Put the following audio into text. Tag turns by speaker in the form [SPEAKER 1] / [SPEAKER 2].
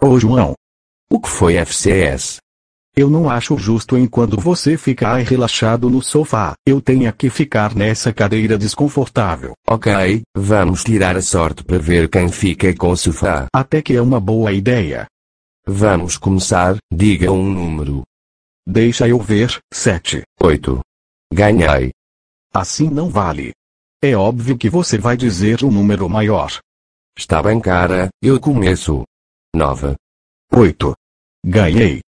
[SPEAKER 1] Ô João! O que foi FCS?
[SPEAKER 2] Eu não acho justo enquanto você ficar relaxado no sofá, eu tenha que ficar
[SPEAKER 3] nessa cadeira desconfortável. Ok, vamos tirar a sorte para ver quem fica com o sofá. Até que é uma boa ideia. Vamos começar, diga um
[SPEAKER 4] número. Deixa eu ver, 7. 8. Ganhei. Assim não vale. É óbvio que você vai dizer um número maior. Está bem cara, eu começo nova. 8. Ganhei.